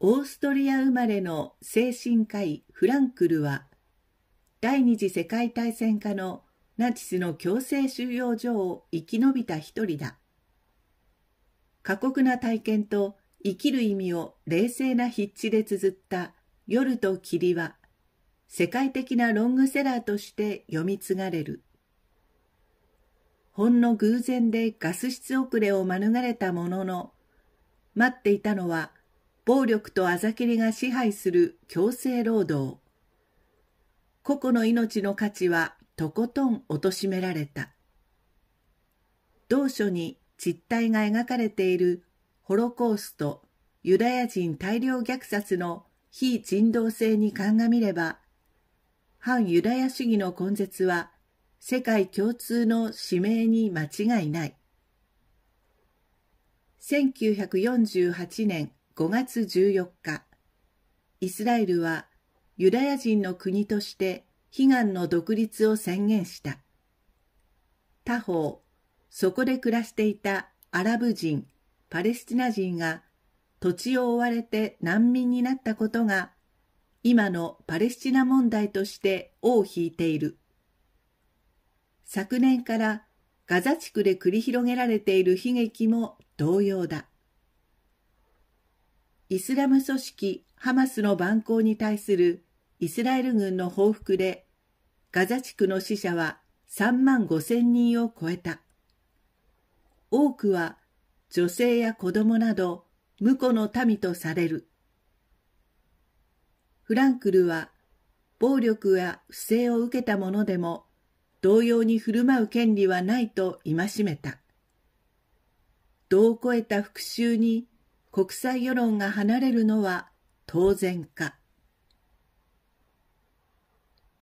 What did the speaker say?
オーストリア生まれの精神科医フランクルは第二次世界大戦下のナチスの強制収容所を生き延びた一人だ過酷な体験と生きる意味を冷静な筆致で綴った「夜と霧」は世界的なロングセラーとして読み継がれるほんの偶然でガス室遅れを免れたものの待っていたのは暴力とあざけりが支配する強制労働。個々の命の価値はとことん貶められた。同書に実態が描かれているホロコースト、ユダヤ人大量虐殺の非人道性に鑑みれば、反ユダヤ主義の根絶は世界共通の使命に間違いない。1948年5月14日、イスラエルはユダヤ人の国として悲願の独立を宣言した。他方、そこで暮らしていたアラブ人、パレスチナ人が土地を追われて難民になったことが今のパレスチナ問題として尾を引いている。昨年からガザ地区で繰り広げられている悲劇も同様だ。イスラム組織ハマスの蛮行に対するイスラエル軍の報復でガザ地区の死者は3万5千人を超えた。多くは女性や子供など婿の民とされる。フランクルは暴力や不正を受けた者でも同様に振る舞う権利はないと戒めた。度を超えた復讐に国際世論が離れるのは当然か